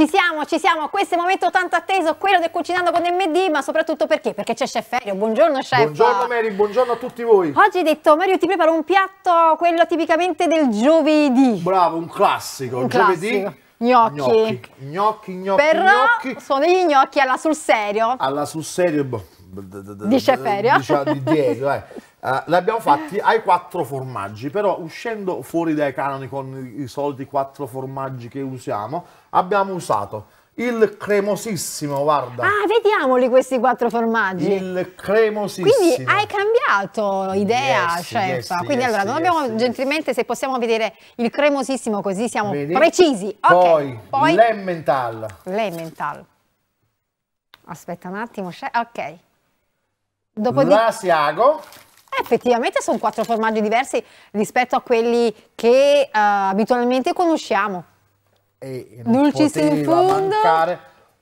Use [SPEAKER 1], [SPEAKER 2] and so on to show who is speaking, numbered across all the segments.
[SPEAKER 1] Ci siamo, ci siamo, questo è il momento tanto atteso, quello del cucinando con MD, ma soprattutto perché? Perché c'è Chef Elio, buongiorno Chef. Buongiorno Mary, buongiorno a tutti voi. Oggi hai detto Mario ti preparo un piatto, quello tipicamente del giovedì. Bravo, un
[SPEAKER 2] classico, un giovedì. Classico.
[SPEAKER 1] Gnocchi. gnocchi.
[SPEAKER 2] Gnocchi, gnocchi, Però gnocchi.
[SPEAKER 1] sono degli gnocchi alla sul serio.
[SPEAKER 2] Alla sul serio, boh. Di Ceferio. Diciamo di dietro, eh. Uh, eh, li abbiamo fatti ai quattro formaggi, però uscendo fuori dai canoni con i, i soliti quattro formaggi che usiamo, abbiamo usato il cremosissimo, guarda. Ah,
[SPEAKER 1] vediamoli questi quattro formaggi. Il
[SPEAKER 2] cremosissimo. Quindi hai
[SPEAKER 1] cambiato idea, yes, chef. Yes, Quindi yes, allora, non abbiamo gentilmente, se possiamo vedere il cremosissimo così siamo Vedi? precisi. Okay, poi, poi l'emmental. L'emmental. Aspetta un attimo, chef. ok. Dopodiché... L'asiago effettivamente sono quattro formaggi diversi rispetto a quelli che uh, abitualmente conosciamo.
[SPEAKER 2] E Dulcis in fondo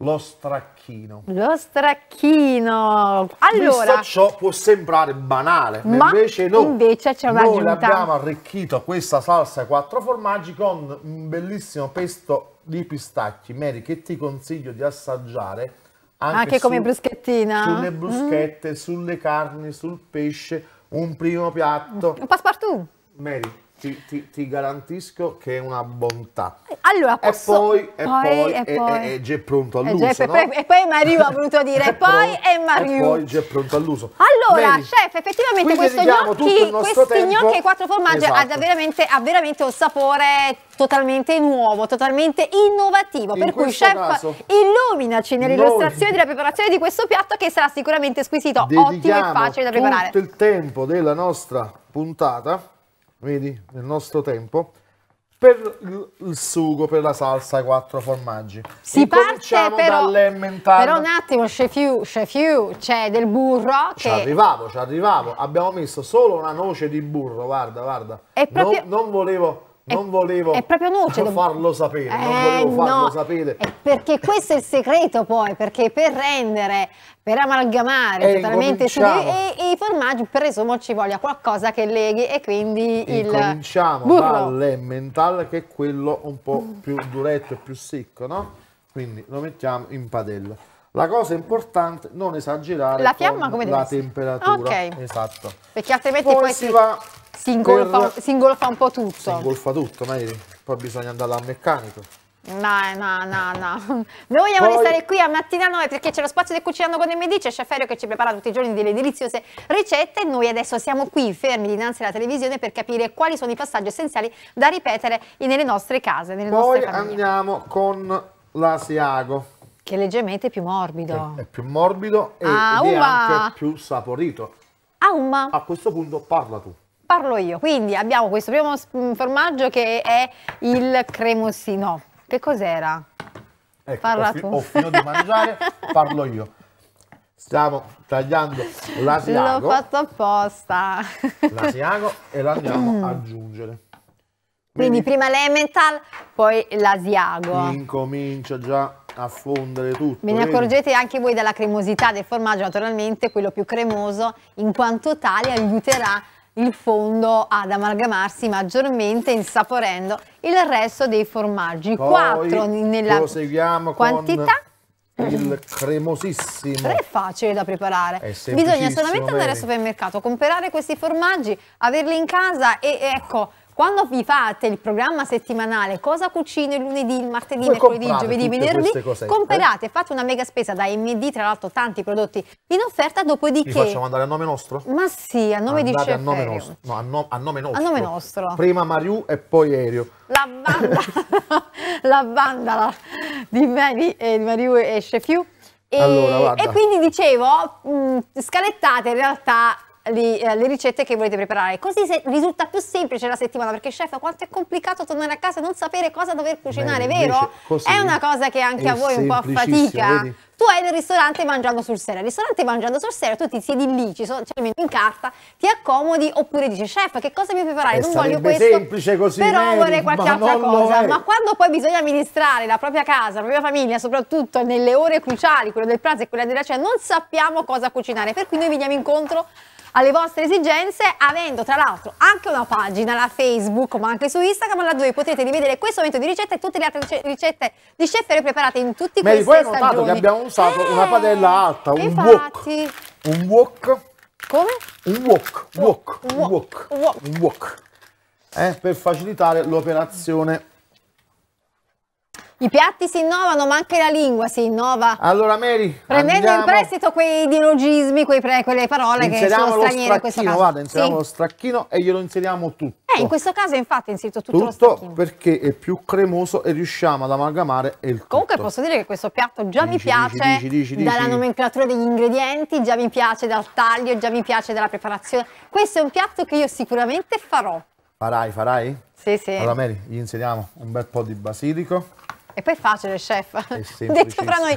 [SPEAKER 2] lo stracchino.
[SPEAKER 1] Lo stracchino. Allora, Questo
[SPEAKER 2] ciò può sembrare banale, ma, invece no.
[SPEAKER 1] Invece c'è una Noi abbiamo
[SPEAKER 2] arricchito questa salsa ai quattro formaggi con un bellissimo pesto di pistacchi, Mary, che ti consiglio di assaggiare anche, anche come bruschettina. Sulle bruschette, mm. sulle carni, sul pesce un primo piatto. Un passepartout. Mary ti, ti, ti, garantisco che è una bontà. Eh, allora, posso... E poi, e poi, e poi, e, già è pronto all'uso, e, no? e
[SPEAKER 1] poi Mario ha voluto dire, e poi è Mario. E poi
[SPEAKER 2] già pronto all'uso. Allora, Bene.
[SPEAKER 1] chef, effettivamente questo gnocchi, questi gnocchi e quattro formaggi esatto. ha, veramente, ha veramente un sapore totalmente nuovo, totalmente innovativo. In per cui, chef, caso, illuminaci nell'illustrazione della preparazione di questo piatto che sarà sicuramente squisito, ottimo e facile da preparare. tutto
[SPEAKER 2] il tempo della nostra puntata vedi, nel nostro tempo, per il sugo, per la salsa, i quattro formaggi. Si
[SPEAKER 1] parte però, però un attimo, chef you, chef you, c'è del burro che... Ci arrivavo,
[SPEAKER 2] ci arrivavo, abbiamo messo solo una noce di burro, guarda, guarda, proprio... non, non volevo non volevo farlo sapere, eh, non volevo farlo no, sapere.
[SPEAKER 1] Perché questo è il segreto poi, perché per rendere, per amalgamare totalmente i, i formaggi, presumo ci voglia qualcosa che leghi e quindi il Cominciamo
[SPEAKER 2] dall'emmental che è quello un po' più duretto e più secco, no? Quindi lo mettiamo in padella. La cosa importante, non esagerare la, fiamma, come la temperatura. Okay. Esatto.
[SPEAKER 1] Perché altrimenti poi, poi si... va si ingolfa, per...
[SPEAKER 2] si ingolfa un po' tutto. Si ingolfa tutto, Mary. Poi bisogna andare al meccanico.
[SPEAKER 1] No, eh, no, no, no. Noi vogliamo Poi... restare qui a mattina 9 perché c'è lo spazio del cucinando con MD, c'è Chef Ferio che ci prepara tutti i giorni delle deliziose ricette e noi adesso siamo qui fermi dinanzi alla televisione per capire quali sono i passaggi essenziali da ripetere nelle nostre case, nelle Poi nostre famiglie.
[SPEAKER 2] andiamo con l'asiago. Che è leggermente più morbido. È, è più morbido e ah, è anche più saporito.
[SPEAKER 1] Ah, A
[SPEAKER 2] questo punto parla tu
[SPEAKER 1] parlo io. Quindi abbiamo questo primo mm, formaggio che è il cremosino. Che cos'era?
[SPEAKER 2] Ecco, Parla ho, fi tu. ho finito di mangiare, parlo io. Stiamo tagliando l'asiago. L'ho fatto
[SPEAKER 1] apposta.
[SPEAKER 2] L'asiago e lo andiamo ad aggiungere.
[SPEAKER 1] Quindi, Quindi prima l'emmental, poi l'asiago.
[SPEAKER 2] Incomincia già a fondere tutto. Ve ne accorgete
[SPEAKER 1] anche voi della cremosità del formaggio, naturalmente quello più cremoso in quanto tale aiuterà il fondo ad amalgamarsi maggiormente insaporendo il resto dei formaggi. Poi 4 nella
[SPEAKER 2] quantità il cremosissimo. È
[SPEAKER 1] facile da preparare. Bisogna solamente andare al supermercato, comprare questi formaggi, averli in casa e ecco, quando vi fate il programma settimanale, cosa cucino il lunedì, il martedì, Voi mercoledì, giovedì, venerdì, eh? comprate, fate una mega spesa da MD, tra l'altro tanti prodotti in offerta, dopodiché... Li facciamo
[SPEAKER 2] andare a nome nostro?
[SPEAKER 1] Ma sì, a nome Andate di Ceferio. a nome nostro,
[SPEAKER 2] no, a, no, a, nome nostro. A nome nostro. Prima Mariù e poi Aereo.
[SPEAKER 1] La banda, la banda di, Mari, eh, di Mariù e Chefiu.
[SPEAKER 2] E, allora, e, quindi
[SPEAKER 1] dicevo, mh, mm, scalettate in realtà li, eh, le ricette che volete preparare. Così se, risulta più semplice la settimana, perché chef, quanto è complicato tornare a casa e non sapere cosa dover cucinare, Beh, vero? È una cosa che anche a voi un po' affatica. Vedi? tu hai nel ristorante mangiando sul serio, al ristorante mangiando sul serio, tu ti siedi lì, ci sono, c'è il menu in carta, ti accomodi oppure dici chef che cosa mi preparare, eh, non voglio questo, semplice così però merito, vorrei qualche altra cosa, ma quando poi bisogna amministrare la propria casa, la propria famiglia, soprattutto nelle ore cruciali, quella del pranzo e quella della cena, non sappiamo cosa cucinare, per cui noi veniamo incontro alle vostre esigenze avendo tra l'altro anche una pagina, la Facebook ma anche su Instagram la dove potete rivedere questo momento di ricetta e tutte le altre ricette di chef preparate in tutti Mary, questi stagioni. Ma poi hai notato che abbiamo
[SPEAKER 2] usato eh, una padella alta, un infatti. wok. Un wok. Come? Un wok, wok, wok, wok, wok. wok. Eh, per facilitare l'operazione
[SPEAKER 1] i piatti si innovano, ma anche la lingua si innova. Allora,
[SPEAKER 2] Mary, prendendo andiamo. in
[SPEAKER 1] prestito quei dialogismi, quei pre, quelle parole inseriamo che sono straniere in questo caso. Guarda, inseriamo sì. lo
[SPEAKER 2] stracchino e glielo inseriamo tutto.
[SPEAKER 1] Eh, in questo caso, infatti, inserito tutto, tutto lo stracchino.
[SPEAKER 2] perché è più cremoso e riusciamo ad amalgamare il tutto. Comunque, posso
[SPEAKER 1] dire che questo piatto già dici, mi piace dici, dici, dalla nomenclatura degli ingredienti, già mi piace dal taglio, già mi piace dalla preparazione. Questo è un piatto che io sicuramente farò.
[SPEAKER 2] Farai, farai?
[SPEAKER 1] Sì, sì. Allora, Mary,
[SPEAKER 2] gli inseriamo un bel po' di basilico.
[SPEAKER 1] E poi è facile, chef. Detto fra noi,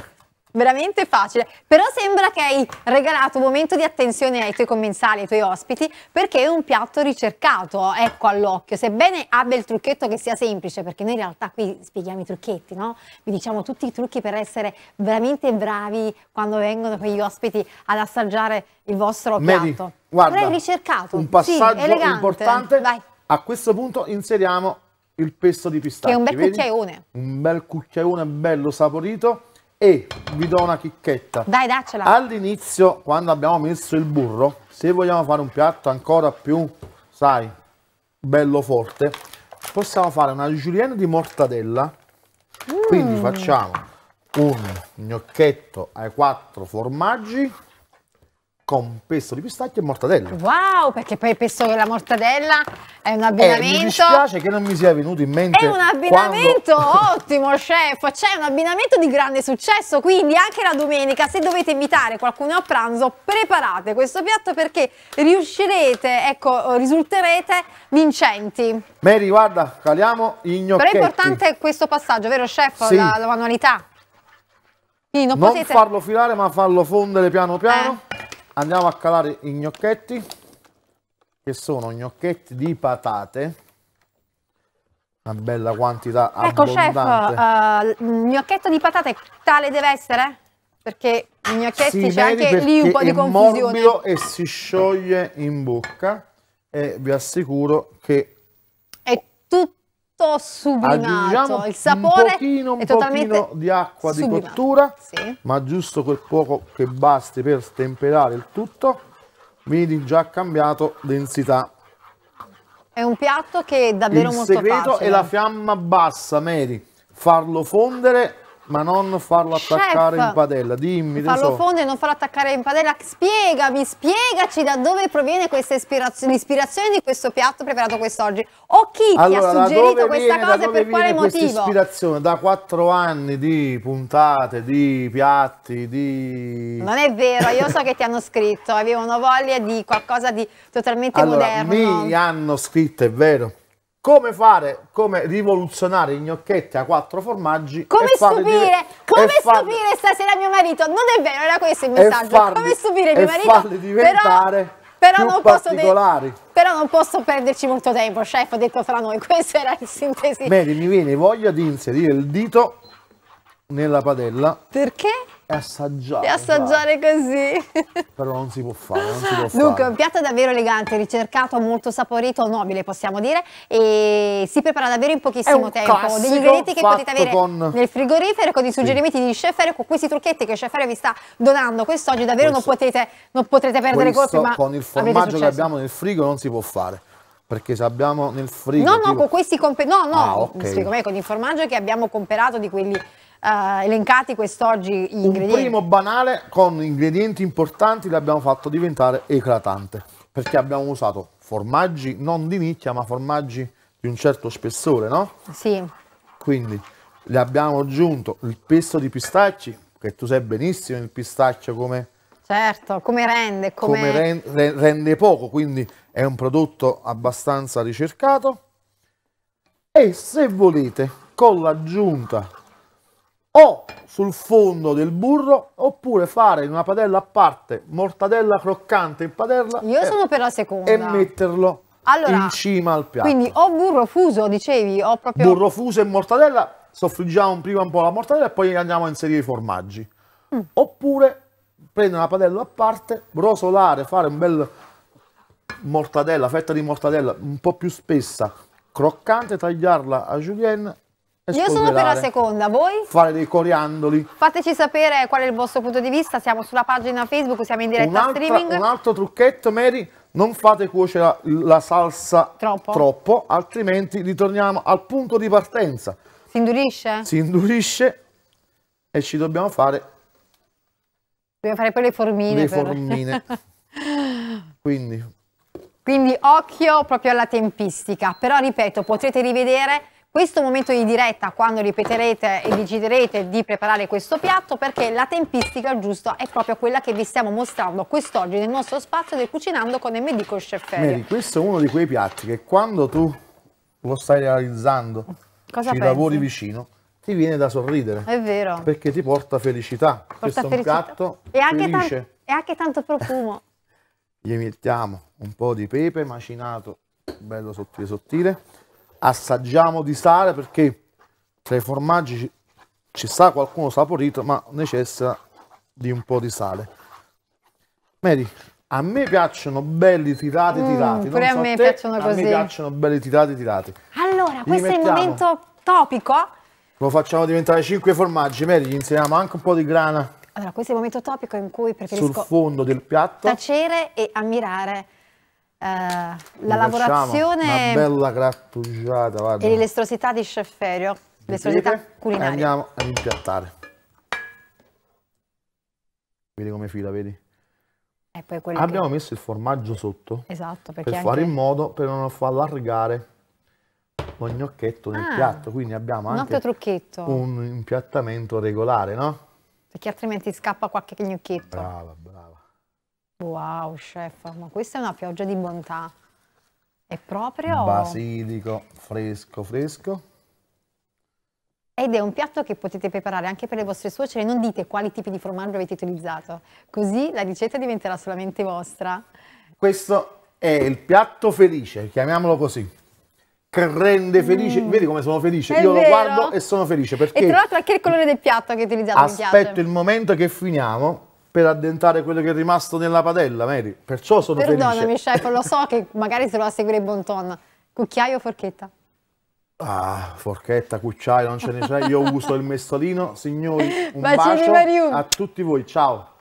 [SPEAKER 1] veramente facile. Però sembra che hai regalato un momento di attenzione ai tuoi commensali, ai tuoi ospiti, perché è un piatto ricercato, ecco all'occhio. Sebbene abbia il trucchetto che sia semplice, perché noi in realtà qui spieghiamo i trucchetti, no? Vi diciamo tutti i trucchi per essere veramente bravi quando vengono quegli ospiti ad assaggiare il vostro Mary, piatto. Guarda, L'hai ricercato. Un passaggio sì, importante. Vai.
[SPEAKER 2] A questo punto inseriamo il pesto di pistacchi. Che è un bel vedi? cucchiaione. Un bel cucchiaione bello saporito e vi do una chicchetta. Dai, daccela. All'inizio, quando abbiamo messo il burro, se vogliamo fare un piatto ancora più, sai, bello forte, possiamo fare una julienne di mortadella.
[SPEAKER 1] Mm. Quindi facciamo
[SPEAKER 2] un gnocchetto ai quattro formaggi con pesto di pistacchio e mortadella.
[SPEAKER 1] Wow, perché poi il pesto che la mortadella è un abbinamento. Eh, mi dispiace
[SPEAKER 2] che non mi sia venuto in mente. È un abbinamento quando...
[SPEAKER 1] ottimo, chef. C'è un abbinamento di grande successo. Quindi anche la domenica, se dovete invitare qualcuno a pranzo, preparate questo piatto perché riuscirete, ecco, risulterete vincenti.
[SPEAKER 2] Mary, guarda, caliamo i gnocchetti. Però è importante
[SPEAKER 1] questo passaggio, vero chef? Sì. La, la manualità. Quindi non, non potete... farlo
[SPEAKER 2] filare ma farlo fondere piano piano. Eh andiamo a calare i gnocchetti che sono gnocchetti di patate una bella quantità ecco abbondante.
[SPEAKER 1] chef uh, gnocchetto di patate tale deve essere? perché i gnocchetti c'è anche lì un po' di confusione è morbido
[SPEAKER 2] e si scioglie in bocca e vi assicuro che
[SPEAKER 1] tutto sublimato. il sapore un pochino, un pochino di acqua sublimato. di cottura, sì.
[SPEAKER 2] ma giusto quel poco che basti per stemperare il tutto. Vedi già cambiato densità.
[SPEAKER 1] È un piatto che è davvero il molto facile. Il segreto è la
[SPEAKER 2] fiamma bassa, Mary. Farlo fondere ma non farlo attaccare Chef, in padella, dimmi. Farlo so.
[SPEAKER 1] fondere, non farlo attaccare in padella. Spiegami, spiegaci da dove proviene questa ispirazione, l'ispirazione di questo piatto preparato quest'oggi. O chi allora, ti ha suggerito questa viene, cosa e per quale motivo?
[SPEAKER 2] ispirazione da quattro anni di puntate, di piatti, di... Non
[SPEAKER 1] è vero, io so che ti hanno scritto, avevano voglia di qualcosa di totalmente allora, moderno. Mi
[SPEAKER 2] hanno scritto, è vero, come fare, come rivoluzionare i gnocchetti a quattro formaggi. Come stupire, come stupire
[SPEAKER 1] stasera mio marito. Non è vero, era questo il messaggio. Farli, come stupire mio marito. Farli diventare però, però non particolari. Posso però non posso perderci molto tempo, chef, ho detto fra noi. Questo era in sintesi. Bene,
[SPEAKER 2] mi viene voglia di inserire il dito nella padella. Perché? E assaggiare. E assaggiare
[SPEAKER 1] così.
[SPEAKER 2] Però non si può fare, non si può fare. Dunque, un
[SPEAKER 1] piatto davvero elegante, ricercato, molto saporito, nobile possiamo dire, e si prepara davvero in pochissimo tempo. Degli ingredienti che potete avere con... nel frigorifero, con i suggerimenti sì. di Chef Air, con questi trucchetti che Chef Air vi sta donando quest'oggi, davvero questo, non, potete, non potrete perdere colpi, ma con il formaggio che abbiamo
[SPEAKER 2] nel frigo non si può fare perché se abbiamo nel frigo no no tipo... con
[SPEAKER 1] questi comp- no no ah, okay. con il formaggio che abbiamo comperato di quelli eh, elencati quest'oggi gli Un ingredienti. Il primo
[SPEAKER 2] banale con ingredienti importanti l'abbiamo fatto diventare eclatante perché abbiamo usato formaggi non di nicchia ma formaggi di un certo spessore, no? Sì. Quindi le abbiamo aggiunto il pesto di pistacci, che tu sai benissimo il pistaccio come...
[SPEAKER 1] Certo, come rende, come... come
[SPEAKER 2] rende, rende poco, quindi è un prodotto abbastanza ricercato. E se volete, con l'aggiunta o sul fondo del burro oppure fare in una padella a parte mortadella croccante in padella io e, sono per la seconda e metterlo allora, in cima al piatto quindi
[SPEAKER 1] o burro fuso dicevi o proprio burro
[SPEAKER 2] fuso e mortadella soffriggiamo prima un po' la mortadella e poi andiamo a inserire i formaggi
[SPEAKER 1] mm. oppure
[SPEAKER 2] prendere una padella a parte rosolare fare un bel mortadella fetta di mortadella un po' più spessa croccante tagliarla a julienne io sono per la
[SPEAKER 1] seconda, voi?
[SPEAKER 2] Fare dei coriandoli.
[SPEAKER 1] Fateci sapere qual è il vostro punto di vista, siamo sulla pagina Facebook, siamo in diretta streaming. Un
[SPEAKER 2] altro trucchetto, Mary, non fate cuocere la, la salsa troppo. troppo, altrimenti ritorniamo al punto di partenza.
[SPEAKER 1] Si indurisce?
[SPEAKER 2] Si indurisce e ci dobbiamo fare...
[SPEAKER 1] Dobbiamo fare poi le formine. Le per... formine. Quindi. Quindi occhio proprio alla tempistica, però ripeto, potrete rivedere questo momento di diretta quando ripeterete e deciderete di preparare questo piatto perché la tempistica giusta è proprio quella che vi stiamo mostrando quest'oggi nel nostro spazio del Cucinando con MD con Chef Mary,
[SPEAKER 2] questo è uno di quei piatti che quando tu lo stai realizzando,
[SPEAKER 1] Cosa ci pensi? lavori
[SPEAKER 2] vicino, ti viene da sorridere. È vero. Perché ti porta felicità. Porta questo felicità. è un piatto e anche, tanto,
[SPEAKER 1] e anche tanto profumo.
[SPEAKER 2] Gli mettiamo un po' di pepe macinato, bello sottile sottile assaggiamo di sale perché tra i formaggi ci sta qualcuno saporito ma necessita di un po' di sale. Mary, a me piacciono belli tirati mm, tirati. Mm, pure so a me te, piacciono a così. A me piacciono belli tirati tirati.
[SPEAKER 1] Allora, questo mettiamo, è il momento topico.
[SPEAKER 2] Lo facciamo diventare 5 formaggi, Mary, gli inseriamo anche un po' di grana.
[SPEAKER 1] Allora, questo è il momento topico in cui preferisco... Sul
[SPEAKER 2] fondo del piatto.
[SPEAKER 1] Tacere e ammirare eh, la lavorazione... Una
[SPEAKER 2] bella grattugiata, guarda. E
[SPEAKER 1] l'estrosità di Chef l'estrosità culinaria.
[SPEAKER 2] Andiamo ad impiattare. Vedi come fila, vedi? Abbiamo che... messo il formaggio sotto
[SPEAKER 1] esatto, per anche... fare in
[SPEAKER 2] modo per non far allargare lo gnocchetto nel ah, piatto, quindi abbiamo anche un impiattamento regolare, no?
[SPEAKER 1] Perché altrimenti scappa qualche gnocchetto. Brava, Wow, chef, ma questa è una pioggia di bontà. È proprio...
[SPEAKER 2] Basilico, fresco, fresco.
[SPEAKER 1] Ed è un piatto che potete preparare anche per le vostre suocere, non dite quali tipi di formaggio avete utilizzato, così la ricetta diventerà solamente vostra.
[SPEAKER 2] Questo è il piatto felice, chiamiamolo così, che rende felice, mm. vedi come sono felice, è io vero. lo guardo e sono felice perché... E tra
[SPEAKER 1] l'altro anche il colore del piatto che hai utilizzato utilizzate Aspetto
[SPEAKER 2] il momento che finiamo per addentare quello che è rimasto nella padella, Mary. Perciò sono Perdonami, felice.
[SPEAKER 1] Perdonami, chef, lo so che magari se lo va a seguire Bonton. Cucchiaio o forchetta?
[SPEAKER 2] Ah, forchetta, cucciaio, non ce ne c'è. Io uso il mestolino. Signori, un Bacini bacio a tutti voi. Ciao.